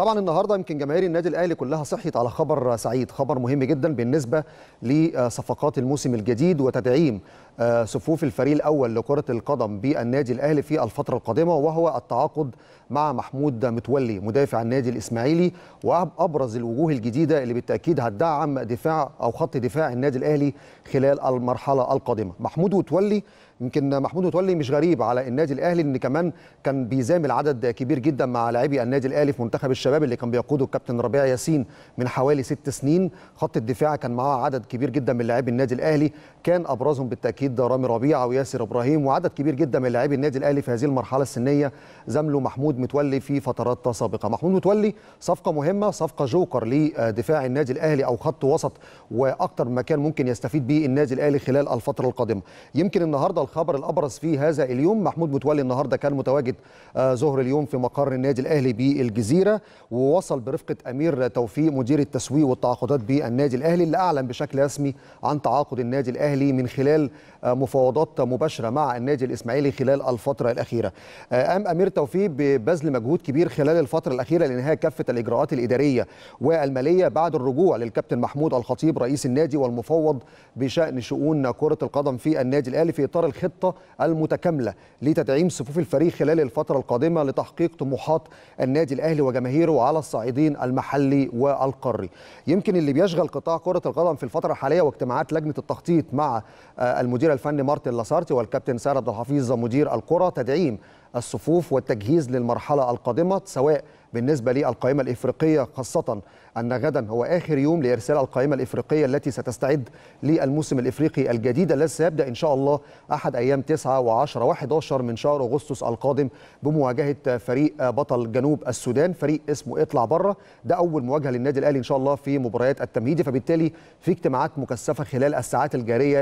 طبعا النهارده يمكن جماهير النادي الاهلي كلها صحيت على خبر سعيد خبر مهم جدا بالنسبه لصفقات الموسم الجديد وتدعيم آه، صفوف الفريق الاول لكره القدم بالنادي الاهلي في الفتره القادمه وهو التعاقد مع محمود متولي مدافع النادي الاسماعيلي وابرز الوجوه الجديده اللي بالتاكيد هتدعم دفاع او خط دفاع النادي الاهلي خلال المرحله القادمه محمود متولي يمكن محمود متولي مش غريب على النادي الاهلي ان كمان كان بيزامل عدد كبير جدا مع لاعبي النادي الاهلي في منتخب الشباب اللي كان بيقوده الكابتن ربيع ياسين من حوالي ست سنين خط الدفاع كان معاه عدد كبير جدا من لاعبي النادي الاهلي كان ابرزهم بالتاكيد رامي ربيعه وياسر ابراهيم وعدد كبير جدا من لاعبي النادي الاهلي في هذه المرحله السنيه زميله محمود متولي في فترات سابقه محمود متولي صفقه مهمه صفقه جوكر لدفاع النادي الاهلي او خط وسط واكثر مكان ممكن يستفيد به النادي الاهلي خلال الفتره القادمه يمكن النهارده الخبر الابرز في هذا اليوم محمود متولي النهارده كان متواجد آه، ظهر اليوم في مقر النادي الاهلي بالجزيره ووصل برفقه امير توفيق مدير التسويق والتعاقدات بالنادي الاهلي اللي اعلن بشكل رسمي عن تعاقد النادي الاهلي الاهلي من خلال آه، مفاوضات مباشره مع النادي الاسماعيلي خلال الفتره الاخيره قام آه، امير توفيق ببذل مجهود كبير خلال الفتره الاخيره لانهاء كافه الاجراءات الاداريه والماليه بعد الرجوع للكابتن محمود الخطيب رئيس النادي والمفوض بشان شؤون كره القدم في النادي الاهلي في اطار الخطه المتكامله لتدعيم صفوف الفريق خلال الفتره القادمه لتحقيق طموحات النادي الاهلي وجماهيره على الصعيدين المحلي والقاري يمكن اللي بيشغل قطاع كره القدم في الفتره الحاليه واجتماعات لجنه التخطيط مع مع آه، المدير الفني مارتن لاسارتي والكابتن سارة عبد الحفيظ مدير القرى تدعيم الصفوف والتجهيز للمرحلة القادمة سواء بالنسبة للقائمة الإفريقية خاصة أن غدا هو آخر يوم لإرسال القائمة الإفريقية التي ستستعد للموسم الإفريقي الجديد الذي سيبدأ إن شاء الله أحد أيام 9 و10 و11 من شهر أغسطس القادم بمواجهة فريق بطل جنوب السودان فريق اسمه اطلع بره ده أول مواجهة للنادي الأهلي إن شاء الله في مباريات التمهيدي فبالتالي في اجتماعات مكثفة خلال الساعات الجارية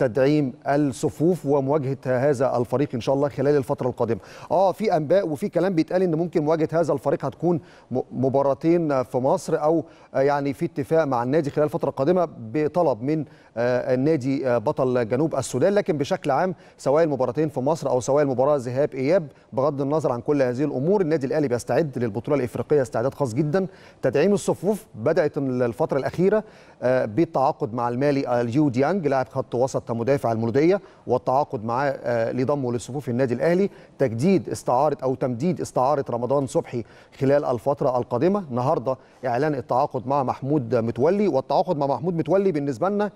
تدعيم الصفوف ومواجهه هذا الفريق ان شاء الله خلال الفتره القادمه اه في انباء وفي كلام بيتقال ان ممكن مواجهه هذا الفريق هتكون مباراتين في مصر او آه، يعني في اتفاق مع النادي خلال الفتره القادمه بطلب من آه، النادي آه، بطل جنوب السودان لكن بشكل عام سواء المباراتين في مصر او سواء المباراه ذهاب اياب بغض النظر عن كل هذه الامور النادي الاهلي بيستعد للبطوله الافريقيه استعداد خاص جدا تدعيم الصفوف بدات الفتره الاخيره بالتعاقد مع المالي اليو ديانج لاعب خط وسط كمدافع المولوديه والتعاقد معاه آه، لضمه لصفوف النادي الاهلي تجديد استعاره او تمديد استعاره رمضان صبحي خلال الفتره القادمه النهارده اعلان التعاقد مع محمود متولي والتعاقد مع محمود متولي بالنسبه لنا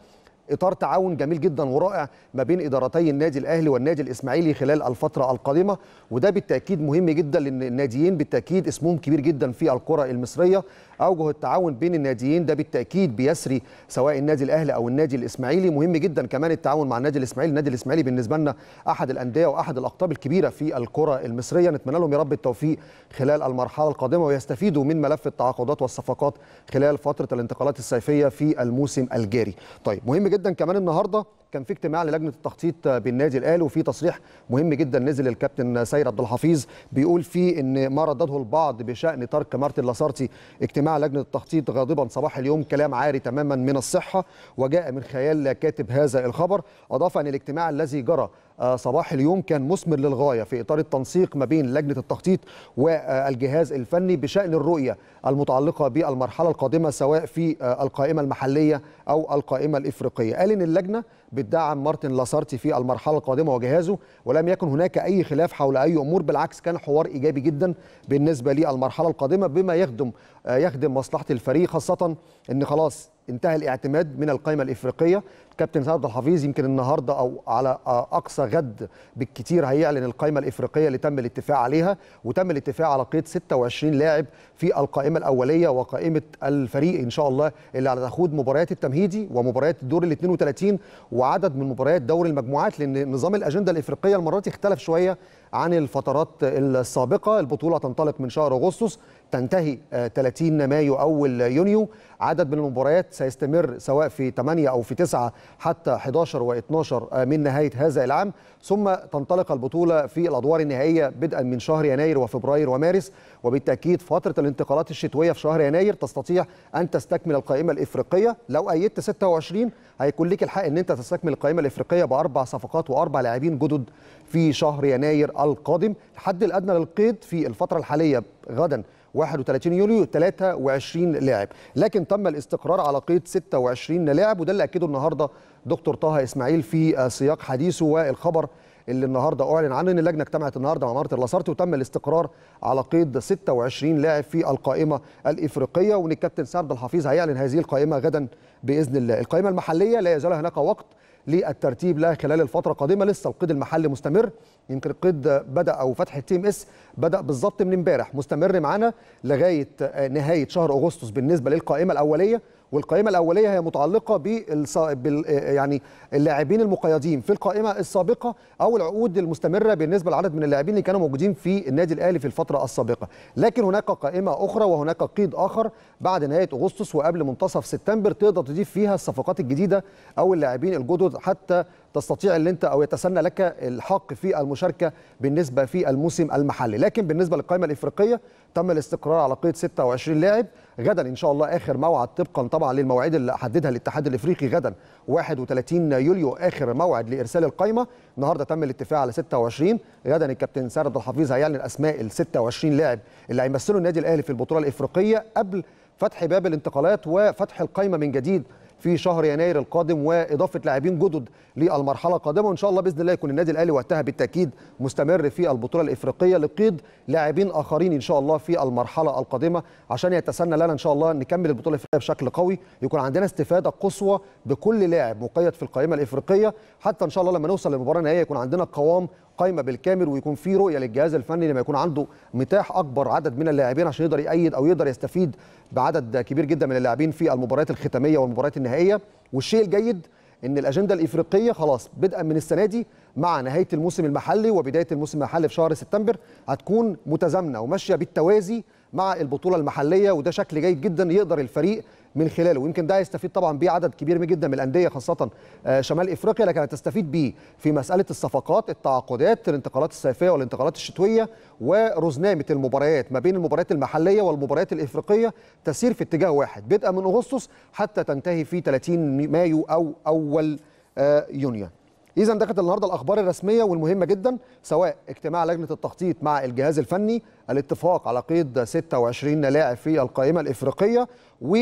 اطار تعاون جميل جدا ورائع ما بين ادارتي النادي الاهلي والنادي الاسماعيلي خلال الفتره القادمه وده بالتاكيد مهم جدا لان الناديين بالتاكيد اسمهم كبير جدا في الكره المصريه اوجه التعاون بين الناديين ده بالتاكيد بيسري سواء النادي الاهلي او النادي الاسماعيلي مهم جدا كمان التعاون مع النادي الاسماعيلي النادي الاسماعيلي بالنسبه لنا احد الانديه واحد الاقطاب الكبيره في الكره المصريه نتمنى لهم يا رب التوفيق خلال المرحله القادمه ويستفيدوا من ملف التعاقدات والصفقات خلال فتره الانتقالات الصيفيه في الموسم الجاري طيب مهم جدا كمان النهارده كان في اجتماع للجنه التخطيط بالنادي الاهلي وفي تصريح مهم جدا نزل الكابتن سيد عبد الحفيظ بيقول فيه ان ما ردده البعض بشان ترك مارتن لاسارتي اجتماع لجنه التخطيط غاضبا صباح اليوم كلام عاري تماما من الصحه وجاء من خيال كاتب هذا الخبر اضاف ان الاجتماع الذي جرى آه، صباح اليوم كان مثمر للغاية في إطار التنسيق ما بين لجنة التخطيط والجهاز الفني بشأن الرؤية المتعلقة بالمرحلة القادمة سواء في آه، القائمة المحلية أو القائمة الإفريقية قال إن اللجنة بتدعم مارتن لاسارتي في المرحلة القادمة وجهازه ولم يكن هناك أي خلاف حول أي أمور بالعكس كان حوار إيجابي جدا بالنسبة للمرحلة القادمة بما يخدم آه، يخدم مصلحه الفريق خاصه ان خلاص انتهى الاعتماد من القائمه الافريقيه كابتن سعد عبد الحفيظ يمكن النهارده او على آه، اقصى غد بالكتير هيعلن القائمه الافريقيه اللي تم الاتفاق عليها وتم الاتفاق على قيد 26 لاعب في القائمه الاوليه وقائمه الفريق ان شاء الله اللي هتخوض مباريات التمهيدي ومباريات الدور ال 32 وعدد من مباريات دوري المجموعات لان نظام الاجنده الافريقيه المره دي اختلف شويه عن الفترات السابقه البطوله تنطلق من شهر اغسطس تنتهي 30 آه، مايو أول يونيو عدد من المباريات سيستمر سواء في 8 أو في 9 حتى 11 و12 آه، من نهاية هذا العام ثم تنطلق البطولة في الأدوار النهائية بدءا من شهر يناير وفبراير ومارس وبالتأكيد فترة الانتقالات الشتوية في شهر يناير تستطيع أن تستكمل القائمة الإفريقية لو أيدت 26 هيكون لك الحق أن أنت تستكمل القائمة الإفريقية بأربع صفقات وأربع لاعبين جدد في شهر يناير القادم الحد الأدنى للقيد في الفترة الحالية غدا 31 يوليو 23 لاعب لكن تم الاستقرار على قيد 26 لاعب وده اللي اكده النهارده دكتور طه اسماعيل في سياق حديثه والخبر اللي النهارده اعلن عنه ان اللجنه اجتمعت النهارده مع مرت اللاسارتي وتم الاستقرار على قيد 26 لاعب في القائمه الافريقيه وان الكابتن سعد الحفيظ هيعلن هذه القائمه غدا باذن الله القائمه المحليه لا يزال هناك وقت للترتيب لها خلال الفتره القادمه لسه القيد المحلي مستمر يمكن القيد بدا او فتح التي ام اس بدا بالظبط من امبارح مستمر معانا لغايه نهايه شهر اغسطس بالنسبه للقائمه الاوليه والقائمه الاوليه هي متعلقه بالص... بال يعني اللاعبين المقيدين في القائمه السابقه او العقود المستمره بالنسبه لعدد من اللاعبين اللي كانوا موجودين في النادي الاهلي في الفتره السابقه لكن هناك قائمه اخرى وهناك قيد اخر بعد نهايه اغسطس وقبل منتصف سبتمبر تقدر تضيف فيها الصفقات الجديده او اللاعبين الجدد حتى تستطيع اللي انت او يتسنى لك الحق في المشاركه بالنسبه في الموسم المحلي لكن بالنسبه للقائمه الافريقيه تم الاستقرار على قيد 26 لاعب غدا ان شاء الله اخر موعد طبقا طبعا للمواعيد اللي حددها الاتحاد الافريقي غدا 31 يوليو اخر موعد لارسال القائمه النهارده تم الاتفاق على 26 غدا الكابتن سيد عبد الحفيظ هيعلن اسماء ال 26 لاعب اللي هيمثلوا النادي الاهلي في البطوله الافريقيه قبل فتح باب الانتقالات وفتح القائمه من جديد في شهر يناير القادم واضافه لاعبين جدد للمرحله القادمه وان شاء الله باذن الله يكون النادي الاهلي وقتها بالتاكيد مستمر في البطوله الافريقيه لقيد لاعبين اخرين ان شاء الله في المرحله القادمه عشان يتسنى لنا ان شاء الله نكمل البطوله الافريقيه بشكل قوي يكون عندنا استفاده قصوى بكل لاعب مقيد في القائمه الافريقيه حتى ان شاء الله لما نوصل للمباراه النهائيه يكون عندنا قوام قايمه بالكامل ويكون في رؤيه للجهاز الفني لما يكون عنده متاح اكبر عدد من اللاعبين عشان يقدر يأيد او يقدر يستفيد بعدد كبير جدا من اللاعبين في المباريات الختاميه والمباريات النهائيه والشيء الجيد ان الاجنده الافريقيه خلاص بدءا من السنه دي مع نهايه الموسم المحلي وبدايه الموسم المحلي في شهر سبتمبر هتكون متزامنه وماشيه بالتوازي مع البطوله المحليه وده شكل جيد جدا يقدر الفريق من خلاله ويمكن ده هيستفيد طبعا بيه عدد كبير جدا من الانديه خاصه آه، شمال افريقيا لكن هتستفيد بيه في مساله الصفقات التعاقدات الانتقالات الصيفيه والانتقالات الشتويه ورزنامه المباريات ما بين المباريات المحليه والمباريات الافريقيه تسير في اتجاه واحد بدءا من اغسطس حتى تنتهي في 30 مايو او اول آه، يونيو اذا ده كانت النهارده الاخبار الرسميه والمهمه جدا سواء اجتماع لجنه التخطيط مع الجهاز الفني الاتفاق على قيد 26 لاعب في القائمه الافريقيه و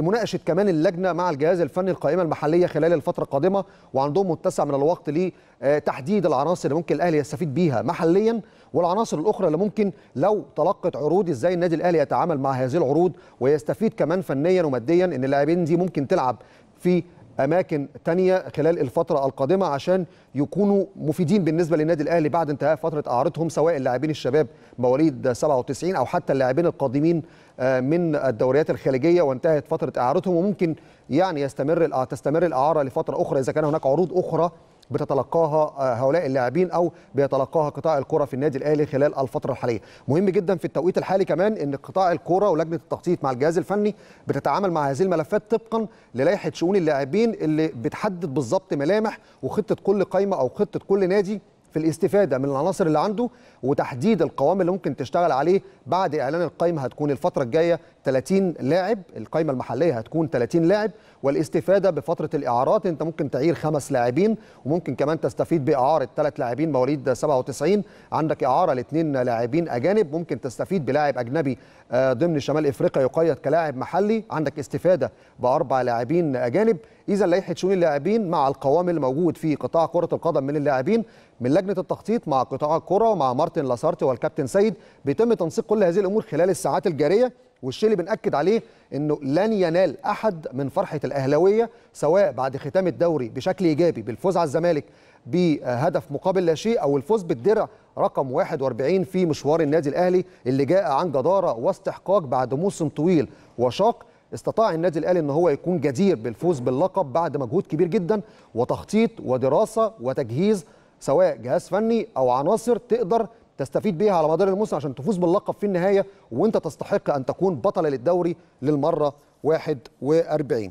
مناقشه كمان اللجنه مع الجهاز الفني القائمه المحليه خلال الفتره القادمه وعندهم متسع من الوقت لتحديد آه، العناصر اللي ممكن الاهلي يستفيد بيها محليا والعناصر الاخرى اللي ممكن لو تلقت عروض ازاي النادي الاهلي يتعامل مع هذه العروض ويستفيد كمان فنيا وماديا ان اللاعبين دي ممكن تلعب في اماكن تانية خلال الفتره القادمه عشان يكونوا مفيدين بالنسبه للنادي الاهلي بعد انتهاء فتره اعارتهم سواء اللاعبين الشباب مواليد 97 او حتى اللاعبين القادمين آه، من الدوريات الخليجيه وانتهت فتره اعارتهم وممكن يعني يستمر تستمر الاعاره لفتره اخرى اذا كان هناك عروض اخرى بتتلقاها آه، هؤلاء اللاعبين او بيتلقاها قطاع الكره في النادي الاهلي خلال الفتره الحاليه مهم جدا في التوقيت الحالي كمان ان قطاع الكره ولجنه التخطيط مع الجهاز الفني بتتعامل مع هذه الملفات طبقا للائحه شؤون اللاعبين اللي بتحدد بالظبط ملامح وخطه كل قايمه او خطه كل نادي في الاستفادة من العناصر اللي عنده وتحديد القوام اللي ممكن تشتغل عليه بعد إعلان القائمة هتكون الفترة الجاية 30 لاعب القائمة المحلية هتكون 30 لاعب والاستفاده بفتره الاعارات انت ممكن تعير خمس لاعبين وممكن كمان تستفيد باعاره ثلاث لاعبين مواليد 97 عندك اعاره لاثنين لاعبين اجانب ممكن تستفيد بلاعب اجنبي آه، ضمن شمال افريقيا يقيد كلاعب محلي عندك استفاده باربع لاعبين اجانب اذا لائحه شؤون اللاعبين مع القوام الموجود في قطاع كره القدم من اللاعبين من لجنه التخطيط مع قطاع الكره ومع مارتن لاسارتي والكابتن سيد بيتم تنسيق كل هذه الامور خلال الساعات الجاريه والشيء اللي بنأكد عليه انه لن ينال احد من فرحه الاهلاويه سواء بعد ختام الدوري بشكل ايجابي بالفوز على الزمالك بهدف مقابل لا شيء او الفوز بالدرع رقم 41 في مشوار النادي الاهلي اللي جاء عن جداره واستحقاق بعد موسم طويل وشاق استطاع النادي الاهلي ان هو يكون جدير بالفوز باللقب بعد مجهود كبير جدا وتخطيط ودراسه وتجهيز سواء جهاز فني او عناصر تقدر تستفيد بيها على مدار الموسم عشان تفوز باللقب في النهايه وانت تستحق ان تكون بطل للدوري للمره 41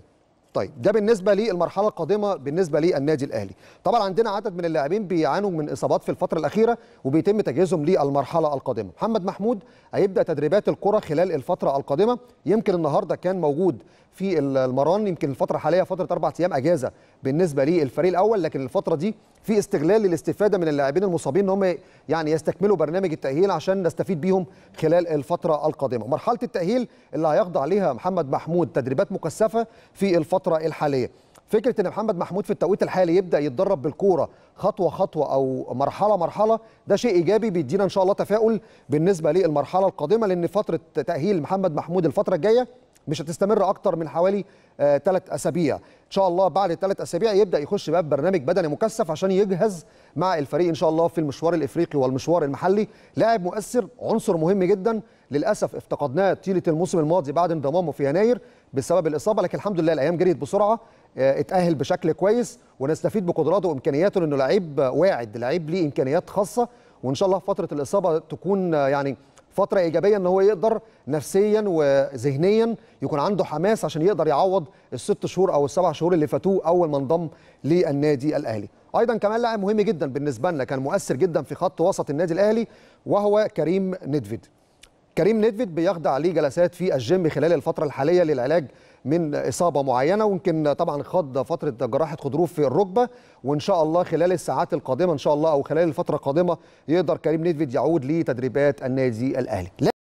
طيب ده بالنسبه للمرحله القادمه بالنسبه للنادي الاهلي طبعا عندنا عدد من اللاعبين بيعانوا من اصابات في الفتره الاخيره وبيتم تجهيزهم للمرحله القادمه محمد محمود هيبدا تدريبات الكره خلال الفتره القادمه يمكن النهارده كان موجود في المران يمكن الفتره الحاليه فتره اربع ايام اجازه بالنسبه للفريق الاول لكن الفتره دي في استغلال للاستفاده من اللاعبين المصابين ان هم يعني يستكملوا برنامج التاهيل عشان نستفيد بيهم خلال الفتره القادمه مرحله التاهيل اللي هيخضع ليها محمد محمود تدريبات مكثفه في الفتره الحاليه فكره ان محمد محمود في التوقيت الحالي يبدا يتدرب بالكوره خطوه خطوه او مرحله مرحله ده شيء ايجابي بيدينا ان شاء الله تفاؤل بالنسبه للمرحله القادمه لان فتره تاهيل محمد محمود الفتره الجايه مش هتستمر اكتر من حوالي ثلاث آه اسابيع ان شاء الله بعد ثلاث اسابيع يبدا يخش باب برنامج بدني مكثف عشان يجهز مع الفريق ان شاء الله في المشوار الافريقي والمشوار المحلي لاعب مؤثر عنصر مهم جدا للاسف افتقدناه طيله الموسم الماضي بعد انضمامه في يناير بسبب الاصابه لكن الحمد لله الايام جريت بسرعه آه، اتاهل بشكل كويس ونستفيد بقدراته وامكانياته لانه لعيب واعد لعيب ليه امكانيات خاصه وان شاء الله فتره الاصابه تكون آه، يعني فتره ايجابيه ان هو يقدر نفسيا وذهنيا يكون عنده حماس عشان يقدر يعوض الست شهور او السبع شهور اللي فاتوه اول ما انضم للنادي الاهلي ايضا كمان لاعب مهم جدا بالنسبه لنا كان مؤثر جدا في خط وسط النادي الاهلي وهو كريم ندفيد كريم ندفيد بيخضع لجلسات في الجيم خلال الفتره الحاليه للعلاج من اصابه معينه ويمكن طبعا خاض فتره جراحه غضروف في الركبه وان شاء الله خلال الساعات القادمه ان شاء الله او خلال الفتره القادمه يقدر كريم نيدفيد يعود لتدريبات النادي الاهلي